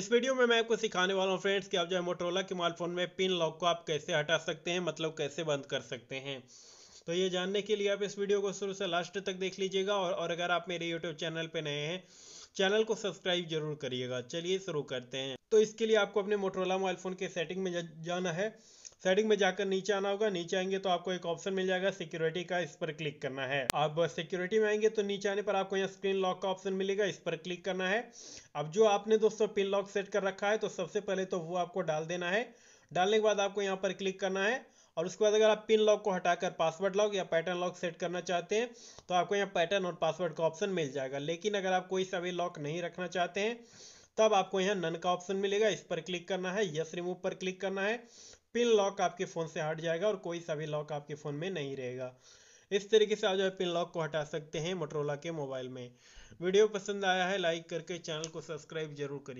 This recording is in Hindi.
इस वीडियो में मैं आपको सिखाने वाला हूं फ्रेंड्स कि आप जो है मोटरोला के मोबाइल फ़ोन में पिन लॉक को आप कैसे हटा सकते हैं मतलब कैसे बंद कर सकते हैं तो ये जानने के लिए आप इस वीडियो को शुरू से लास्ट तक देख लीजिएगा और, और अगर आप मेरे यूट्यूब चैनल पर नए हैं चैनल को सब्सक्राइब जरूर करिएगा चलिए शुरू करते हैं तो इसके लिए आपको अपने मोटरोला मोबाइल फ़ोन के सेटिंग में जाना है सेटिंग में जाकर नीचे आना होगा नीचे आएंगे तो आपको एक ऑप्शन मिल जाएगा सिक्योरिटी का इस पर क्लिक करना है अब सिक्योरिटी में आएंगे तो नीचे आने पर आपको यहाँ स्क्रीन लॉक का ऑप्शन मिलेगा इस पर क्लिक करना है अब जो आपने दोस्तों पिन लॉक सेट कर रखा है तो सबसे पहले तो वो आपको डाल देना है डालने के बाद आपको यहाँ पर क्लिक करना है और उसके बाद अगर आप पिन लॉक को हटाकर पासवर्ड लॉक या पैटर्न लॉक सेट करना चाहते हैं तो आपको यहाँ पैटर्न और पासवर्ड का ऑप्शन मिल जाएगा लेकिन अगर आप कोई सा भी लॉक नहीं रखना चाहते हैं तब आपको यहाँ नन का ऑप्शन मिलेगा इस पर क्लिक करना है यस रिमूव पर क्लिक करना है पिन लॉक आपके फ़ोन से हट जाएगा और कोई सा भी लॉक आपके फ़ोन में नहीं रहेगा इस तरीके से आप जो है पिन लॉक को हटा सकते हैं मोटरोला के मोबाइल में वीडियो पसंद आया है लाइक करके चैनल को सब्सक्राइब जरूर करिए